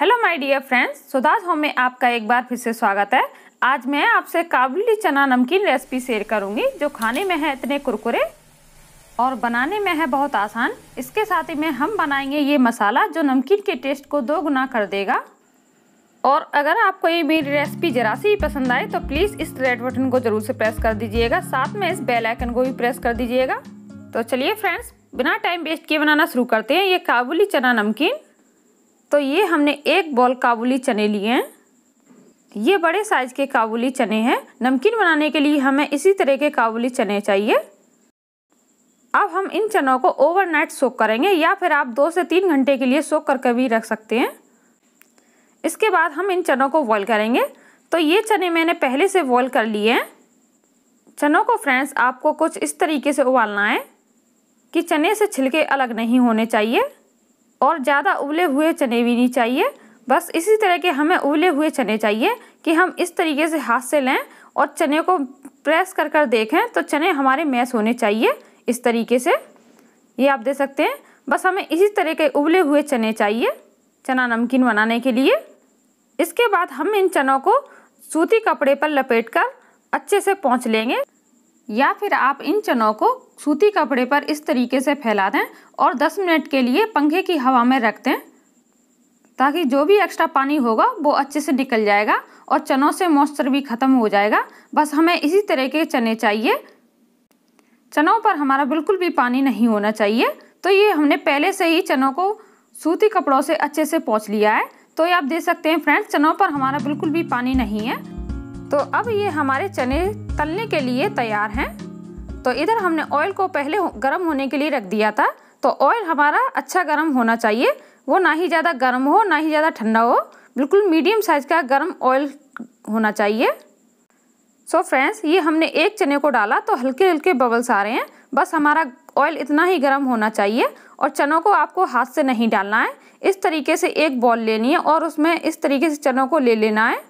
hello my dear friends Sudha's home में आपका एक बार फिर से स्वागत है आज मैं आपसे काबुली चना नमकीन रेसिपी शेयर करूंगी जो खाने में है इतने कुरकुरे और बनाने में है बहुत आसान इसके साथ ही में हम बनाएंगे ये मसाला जो नमकीन के टेस्ट को दो गुना कर देगा और अगर आपको ये मेरी रेसिपी जरा सी ही पसंद आए तो प्लीज़ इस रेड बटन को ज़रूर से प्रेस कर दीजिएगा साथ में इस बेल आइकन को भी प्रेस कर दीजिएगा तो चलिए फ्रेंड्स बिना टाइम वेस्ट किए बनाना शुरू करते हैं ये काबुली चना नमकीन तो ये हमने एक बॉल काबुली चने लिए हैं ये बड़े साइज के काबुली चने हैं नमकीन बनाने के लिए हमें इसी तरह के काबुली चने चाहिए अब हम इन चनों को ओवरनाइट सोक करेंगे या फिर आप दो से तीन घंटे के लिए सोक करके भी रख सकते हैं इसके बाद हम इन चनों को बॉयल करेंगे तो ये चने मैंने पहले से बॉयल कर लिए हैं चनों को फ्रेंड्स आपको कुछ इस तरीके से उबालना है कि चने से छिलके अलग नहीं होने चाहिए और ज़्यादा उबले हुए चने भी नहीं चाहिए बस इसी तरह के हमें उबले हुए चने चाहिए कि हम इस तरीके से हाथ से लें और चने को प्रेस कर कर देखें तो चने हमारे मैश होने चाहिए इस तरीके से ये आप दे सकते हैं बस हमें इसी तरह के उबले हुए चने चाहिए चना नमकीन बनाने के लिए इसके बाद हम इन चनों को सूती कपड़े पर लपेट कर अच्छे से पहुँच लेंगे या फिर आप इन चनों को सूती कपड़े पर इस तरीके से फैला दें और 10 मिनट के लिए पंखे की हवा में रख दें ताकि जो भी एक्स्ट्रा पानी होगा वो अच्छे से निकल जाएगा और चनों से मॉइस्चर भी ख़त्म हो जाएगा बस हमें इसी तरह के चने चाहिए चनों पर हमारा बिल्कुल भी पानी नहीं होना चाहिए तो ये हमने पहले से ही चनों को सूती कपड़ों से अच्छे से पहुँच लिया है तो ये आप देख सकते हैं फ्रेंड्स चनों पर हमारा बिल्कुल भी पानी नहीं है तो अब ये हमारे चने तलने के लिए तैयार हैं तो इधर हमने ऑयल को पहले गर्म होने के लिए रख दिया था तो ऑयल हमारा अच्छा गर्म होना चाहिए वो ना ही ज़्यादा गर्म हो ना ही ज़्यादा ठंडा हो बिल्कुल मीडियम साइज़ का गर्म ऑयल होना चाहिए सो so फ्रेंड्स ये हमने एक चने को डाला तो हल्के हल्के बबल्स आ रहे हैं बस हमारा ऑयल इतना ही गर्म होना चाहिए और चनों को आपको हाथ से नहीं डालना है इस तरीके से एक बॉल लेनी है और उसमें इस तरीके से चनों को ले लेना है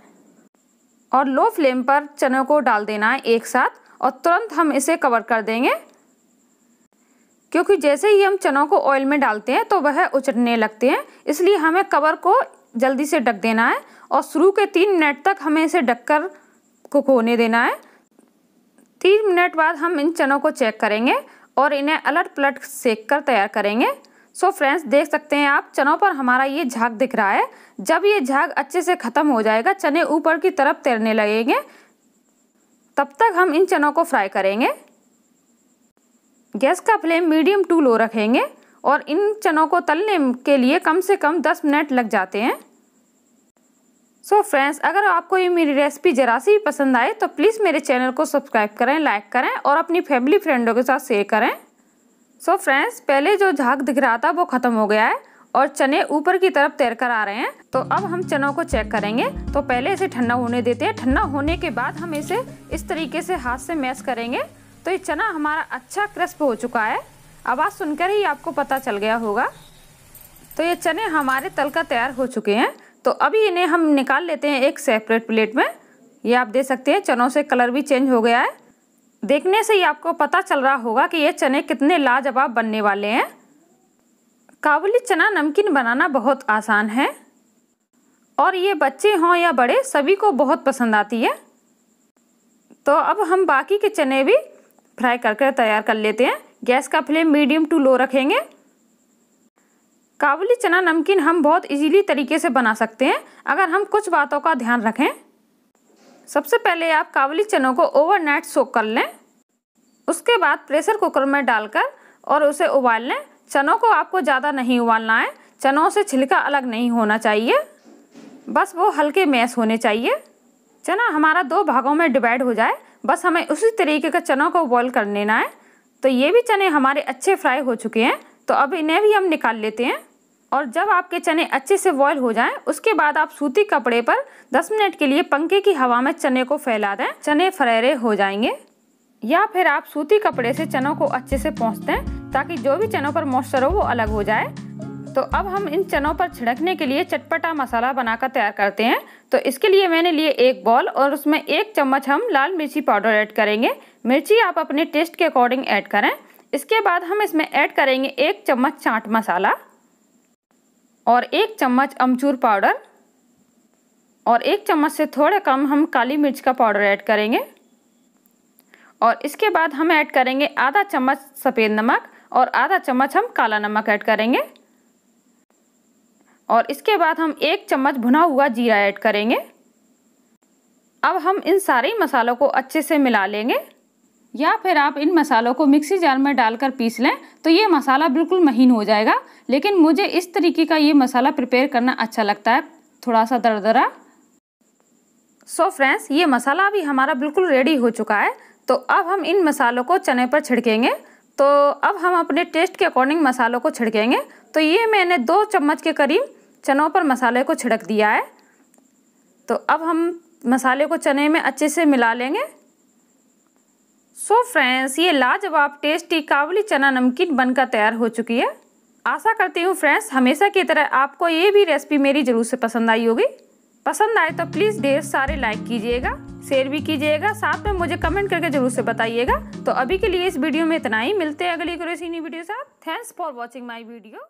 और लो फ्लेम पर चने को डाल देना है एक साथ और तुरंत हम इसे कवर कर देंगे क्योंकि जैसे ही हम चनों को ऑयल में डालते हैं तो वह उचटने लगते हैं इसलिए हमें कवर को जल्दी से ढक देना है और शुरू के तीन मिनट तक हमें इसे ढककर कुक होने देना है तीन मिनट बाद हम इन चनों को चेक करेंगे और इन्हें अलट पलट सेक कर तैयार करेंगे सो फ्रेंड्स देख सकते हैं आप चनों पर हमारा ये झाग दिख रहा है जब ये झाग अच्छे से ख़त्म हो जाएगा चने ऊपर की तरफ तैरने लगेंगे तब तक हम इन चनों को फ्राई करेंगे गैस का फ्लेम मीडियम टू लो रखेंगे और इन चनों को तलने के लिए कम से कम 10 मिनट लग जाते हैं सो so फ्रेंड्स अगर आपको ये मेरी रेसिपी ज़रा सी भी पसंद आए तो प्लीज़ मेरे चैनल को सब्सक्राइब करें लाइक करें और अपनी फैमिली फ्रेंडों के साथ शेयर करें सो so फ्रेंड्स पहले जो झाग दिख रहा था वो ख़त्म हो गया है और चने ऊपर की तरफ तैर कर आ रहे हैं तो अब हम चनों को चेक करेंगे तो पहले इसे ठंडा होने देते हैं ठंडा होने के बाद हम इसे इस तरीके से हाथ से मैश करेंगे तो ये चना हमारा अच्छा क्रिस्प हो चुका है आवाज़ सुनकर ही आपको पता चल गया होगा तो ये चने हमारे तल का तैयार हो चुके हैं तो अभी इन्हें हम निकाल लेते हैं एक सेपरेट प्लेट में ये आप दे सकते हैं चनों से कलर भी चेंज हो गया है देखने से ही आपको पता चल रहा होगा कि ये चने कितने लाजवाब बनने वाले हैं काबुली चना नमकीन बनाना बहुत आसान है और ये बच्चे हों या बड़े सभी को बहुत पसंद आती है तो अब हम बाकी के चने भी फ्राई करके तैयार कर लेते हैं गैस का फ्लेम मीडियम टू लो रखेंगे काबुली चना नमकीन हम बहुत इजीली तरीके से बना सकते हैं अगर हम कुछ बातों का ध्यान रखें सबसे पहले आप काबली चनों को ओवरनाइट सोक कर लें उसके बाद प्रेशर कुकर में डालकर और उसे उबाल लें चनों को आपको ज़्यादा नहीं उबालना है चनों से छिलका अलग नहीं होना चाहिए बस वो हल्के मैश होने चाहिए चना हमारा दो भागों में डिवाइड हो जाए बस हमें उसी तरीके का चनों को बॉयल कर लेना है तो ये भी चने हमारे अच्छे फ्राई हो चुके हैं तो अब इन्हें भी हम निकाल लेते हैं और जब आपके चने अच्छे से बॉयल हो जाएं उसके बाद आप सूती कपड़े पर 10 मिनट के लिए पंखे की हवा में चने को फैला दें चने फरेरे हो जाएंगे या फिर आप सूती कपड़े से चनों को अच्छे से पहुँच दें ताकि जो भी चनों पर मॉइस्चर हो वो अलग हो जाए तो अब हम इन चनों पर छिड़कने के लिए चटपटा मसाला बनाकर तैयार करते हैं तो इसके लिए मैंने लिए एक बॉल और उसमें एक चम्मच हम लाल मिर्ची पाउडर ऐड करेंगे मिर्ची आप अपने टेस्ट के अकॉर्डिंग ऐड करें इसके बाद हम इसमें ऐड करेंगे एक चम्मच चाट मसाला और एक चम्मच अमचूर पाउडर और एक चम्मच से थोड़े कम हम काली मिर्च का पाउडर ऐड करेंगे और इसके बाद हम ऐड करेंगे आधा चम्मच सफ़ेद नमक और आधा चम्मच हम काला नमक ऐड करेंगे और इसके बाद हम एक चम्मच भुना हुआ जीरा ऐड करेंगे अब हम इन सारे मसालों को अच्छे से मिला लेंगे या फिर आप इन मसालों को मिक्सी जार में डालकर पीस लें तो ये मसाला बिल्कुल महीन हो जाएगा लेकिन मुझे इस तरीके का ये मसाला प्रिपेयर करना अच्छा लगता है थोड़ा सा दरदरा सो so फ्रेंड्स ये मसाला अभी हमारा बिल्कुल रेडी हो चुका है तो अब हम इन मसालों को चने पर छिड़केंगे तो अब हम अपने टेस्ट के अकॉर्डिंग मसालों को छिड़केंगे तो ये मैंने दो चम्मच के करीब चनों पर मसाले को छिड़क दिया है तो अब हम मसाले को चने में अच्छे से मिला लेंगे सो so फ्रेंड्स ये लाजवाब टेस्टी काबुली चना नमकीन बनकर तैयार हो चुकी है आशा करती हूँ फ्रेंड्स हमेशा की तरह आपको ये भी रेसिपी मेरी ज़रूर से पसंद आई होगी पसंद आए तो प्लीज़ ढेर सारे लाइक कीजिएगा शेयर भी कीजिएगा साथ में मुझे कमेंट करके ज़रूर से बताइएगा तो अभी के लिए इस वीडियो में इतना ही मिलते हैं अगली क्रोसिनी वीडियो साथ thanks for watching my video